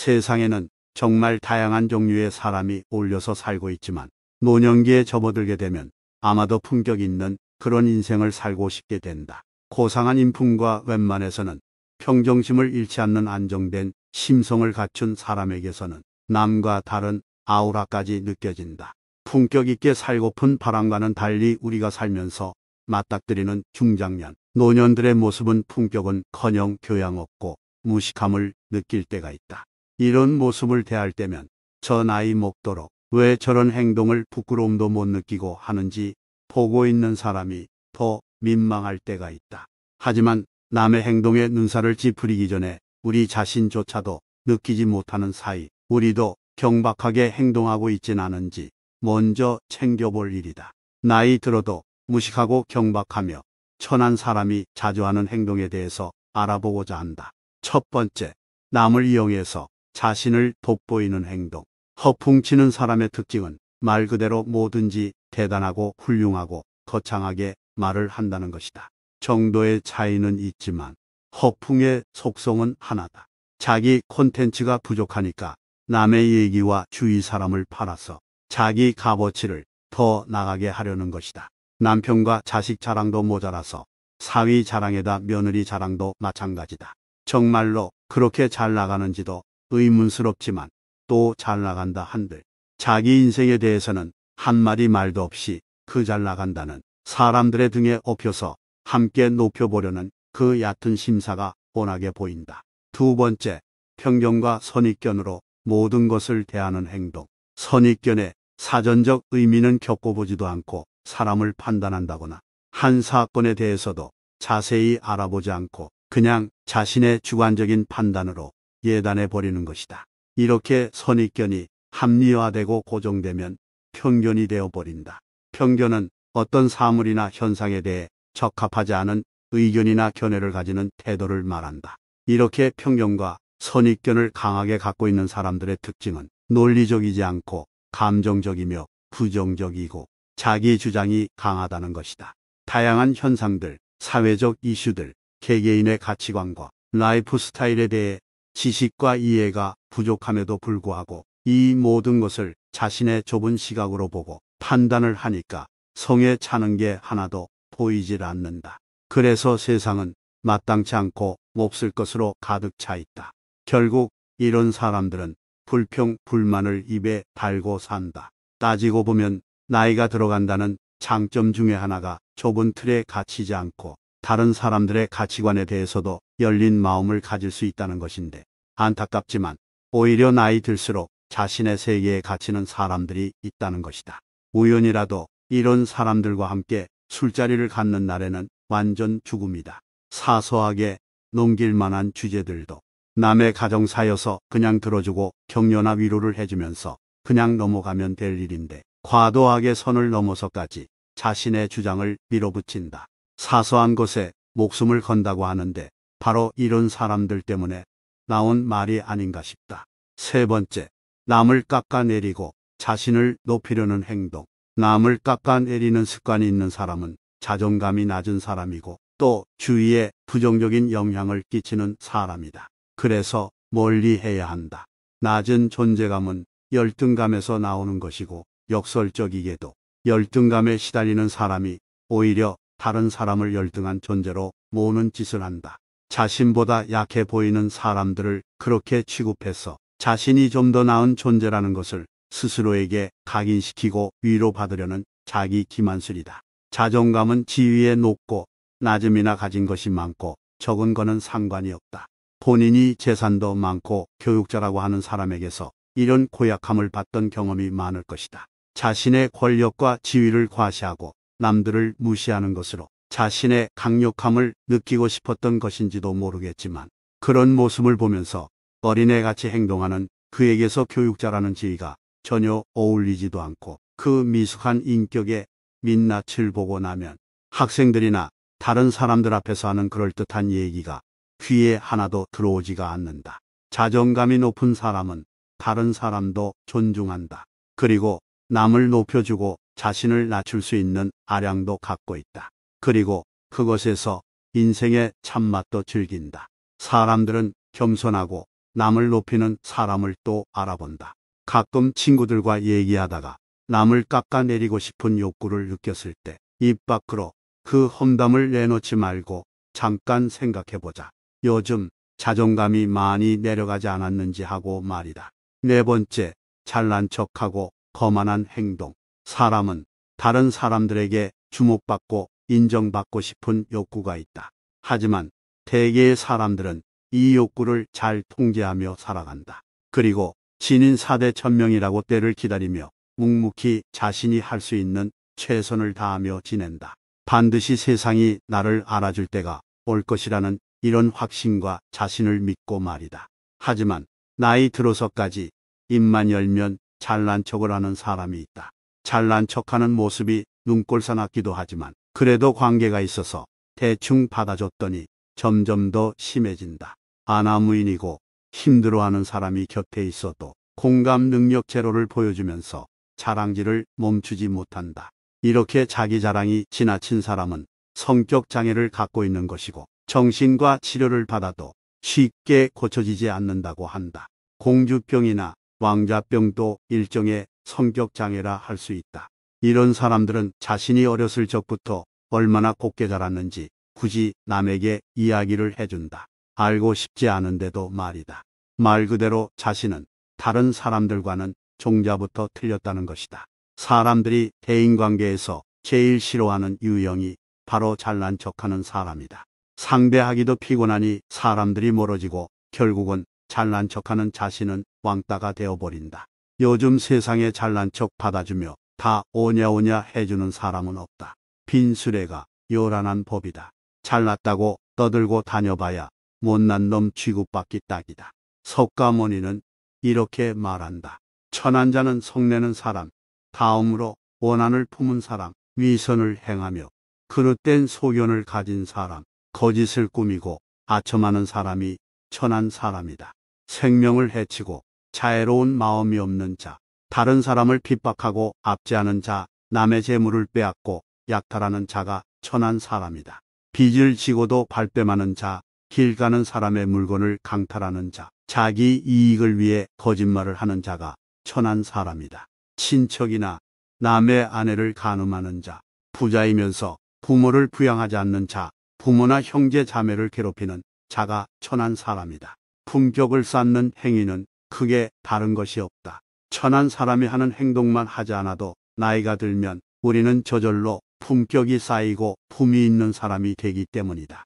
세상에는 정말 다양한 종류의 사람이 어려서 살고 있지만 노년기에 접어들게 되면 아마도 품격 있는 그런 인생을 살고 싶게 된다. 고상한 인품과 웬만해서는 평정심을 잃지 않는 안정된 심성을 갖춘 사람에게서는 남과 다른 아우라까지 느껴진다. 품격 있게 살고픈 바람과는 달리 우리가 살면서 맞닥뜨리는 중장년, 노년들의 모습은 품격은커녕 교양 없고 무식함을 느낄 때가 있다. 이런 모습을 대할 때면 저 나이 먹도록 왜 저런 행동을 부끄러움도 못 느끼고 하는지 보고 있는 사람이 더 민망할 때가 있다. 하지만 남의 행동에 눈살을 찌푸리기 전에 우리 자신조차도 느끼지 못하는 사이 우리도 경박하게 행동하고 있진 않은지 먼저 챙겨볼 일이다. 나이 들어도 무식하고 경박하며 천한 사람이 자주 하는 행동에 대해서 알아보고자 한다. 첫 번째, 남을 이용해서 자신을 돋보이는 행동. 허풍치는 사람의 특징은 말 그대로 뭐든지 대단하고 훌륭하고 거창하게 말을 한다는 것이다. 정도의 차이는 있지만 허풍의 속성은 하나다. 자기 콘텐츠가 부족하니까 남의 얘기와 주위 사람을 팔아서 자기 값어치를 더 나가게 하려는 것이다. 남편과 자식 자랑도 모자라서 사위 자랑에다 며느리 자랑도 마찬가지다. 정말로 그렇게 잘 나가는지도 의문스럽지만 또 잘 나간다 한들 자기 인생에 대해서는 한마디 말도 없이 그 잘 나간다는 사람들의 등에 업혀서 함께 높여보려는 그 얕은 심사가 뻔하게 보인다. 두 번째, 편견과 선입견으로 모든 것을 대하는 행동. 선입견의 사전적 의미는 겪어보지도 않고 사람을 판단한다거나 한 사건에 대해서도 자세히 알아보지 않고 그냥 자신의 주관적인 판단으로 예단해 버리는 것이다. 이렇게 선입견이 합리화되고 고정되면 편견이 되어버린다. 편견은 어떤 사물이나 현상에 대해 적합하지 않은 의견이나 견해를 가지는 태도를 말한다. 이렇게 편견과 선입견을 강하게 갖고 있는 사람들의 특징은 논리적이지 않고 감정적이며 부정적이고 자기 주장이 강하다는 것이다. 다양한 현상들, 사회적 이슈들, 개개인의 가치관과 라이프 스타일에 대해 지식과 이해가 부족함에도 불구하고 이 모든 것을 자신의 좁은 시각으로 보고 판단을 하니까 성에 차는 게 하나도 보이질 않는다. 그래서 세상은 마땅치 않고 몹쓸 것으로 가득 차 있다. 결국 이런 사람들은 불평, 불만을 입에 달고 산다. 따지고 보면 나이가 들어간다는 장점 중에 하나가 좁은 틀에 갇히지 않고 다른 사람들의 가치관에 대해서도 열린 마음을 가질 수 있다는 것인데 안타깝지만 오히려 나이 들수록 자신의 세계에 갇히는 사람들이 있다는 것이다. 우연이라도 이런 사람들과 함께 술자리를 갖는 날에는 완전 죽음이다. 사소하게 넘길 만한 주제들도 남의 가정사여서 그냥 들어주고 격려나 위로를 해주면서 그냥 넘어가면 될 일인데 과도하게 선을 넘어서까지 자신의 주장을 밀어붙인다. 사소한 것에 목숨을 건다고 하는데 바로 이런 사람들 때문에 나온 말이 아닌가 싶다. 세 번째, 남을 깎아내리고 자신을 높이려는 행동. 남을 깎아내리는 습관이 있는 사람은 자존감이 낮은 사람이고 또 주위에 부정적인 영향을 끼치는 사람이다. 그래서 멀리 해야 한다. 낮은 존재감은 열등감에서 나오는 것이고 역설적이게도 열등감에 시달리는 사람이 오히려 다른 사람을 열등한 존재로 모으는 짓을 한다. 자신보다 약해 보이는 사람들을 그렇게 취급해서 자신이 좀 더 나은 존재라는 것을 스스로에게 각인시키고 위로받으려는 자기 기만술이다. 자존감은 지위에 높고 낮음이나 가진 것이 많고 적은 거는 상관이 없다. 본인이 재산도 많고 교육자라고 하는 사람에게서 이런 고약함을 받던 경험이 많을 것이다. 자신의 권력과 지위를 과시하고 남들을 무시하는 것으로 자신의 강력함을 느끼고 싶었던 것인지도 모르겠지만 그런 모습을 보면서 어린애같이 행동하는 그에게서 교육자라는 지위가 전혀 어울리지도 않고 그 미숙한 인격의 민낯을 보고 나면 학생들이나 다른 사람들 앞에서 하는 그럴듯한 얘기가 귀에 하나도 들어오지가 않는다. 자존감이 높은 사람은 다른 사람도 존중한다. 그리고 남을 높여주고 자신을 낮출 수 있는 아량도 갖고 있다. 그리고 그것에서 인생의 참맛도 즐긴다. 사람들은 겸손하고 남을 높이는 사람을 또 알아본다. 가끔 친구들과 얘기하다가 남을 깎아내리고 싶은 욕구를 느꼈을 때 입 밖으로 그 험담을 내놓지 말고 잠깐 생각해보자. 요즘 자존감이 많이 내려가지 않았는지 하고 말이다. 네 번째, 잘난 척하고 거만한 행동. 사람은 다른 사람들에게 주목받고 인정받고 싶은 욕구가 있다. 하지만 대개의 사람들은 이 욕구를 잘 통제하며 살아간다. 그리고 진인 4대 천명이라고 때를 기다리며 묵묵히 자신이 할 수 있는 최선을 다하며 지낸다. 반드시 세상이 나를 알아줄 때가 올 것이라는 이런 확신과 자신을 믿고 말이다. 하지만 나이 들어서까지 입만 열면 잘난 척을 하는 사람이 있다. 잘난 척하는 모습이 눈꼴사납기도 하지만 그래도 관계가 있어서 대충 받아줬더니 점점 더 심해진다. 아나무인이고 힘들어하는 사람이 곁에 있어도 공감 능력 제로를 보여주면서 자랑질을 멈추지 못한다. 이렇게 자기 자랑이 지나친 사람은 성격 장애를 갖고 있는 것이고 정신과 치료를 받아도 쉽게 고쳐지지 않는다고 한다. 공주병이나 왕자병도 일종의 성격 장애라 할 수 있다. 이런 사람들은 자신이 어렸을 적부터 얼마나 곱게 자랐는지 굳이 남에게 이야기를 해준다. 알고 싶지 않은데도 말이다. 말 그대로 자신은 다른 사람들과는 종자부터 틀렸다는 것이다. 사람들이 대인관계에서 제일 싫어하는 유형이 바로 잘난 척하는 사람이다. 상대하기도 피곤하니 사람들이 멀어지고 결국은 잘난 척하는 자신은 왕따가 되어버린다. 요즘 세상에 잘난 척 받아주며 다 오냐오냐 해주는 사람은 없다. 빈수레가 요란한 법이다. 잘났다고 떠들고 다녀봐야 못난 놈 취급받기 딱이다. 석가모니는 이렇게 말한다. 천한자는 성내는 사람, 다음으로 원한을 품은 사람, 위선을 행하며 그릇된 소견을 가진 사람, 거짓을 꾸미고 아첨하는 사람이 천한 사람이다. 생명을 해치고 자애로운 마음이 없는 자, 다른 사람을 핍박하고 압제하는 자, 남의 재물을 빼앗고 약탈하는 자가 천한 사람이다. 빚을 지고도 발뺌하는 자, 길 가는 사람의 물건을 강탈하는 자, 자기 이익을 위해 거짓말을 하는 자가 천한 사람이다. 친척이나 남의 아내를 가늠하는 자, 부자이면서 부모를 부양하지 않는 자, 부모나 형제 자매를 괴롭히는 자가 천한 사람이다. 품격을 쌓는 행위는 크게 다른 것이 없다. 천한 사람이 하는 행동만 하지 않아도 나이가 들면 우리는 저절로 품격이 쌓이고 품이 있는 사람이 되기 때문이다.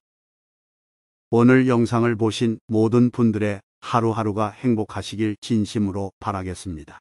오늘 영상을 보신 모든 분들의 하루하루가 행복하시길 진심으로 바라겠습니다.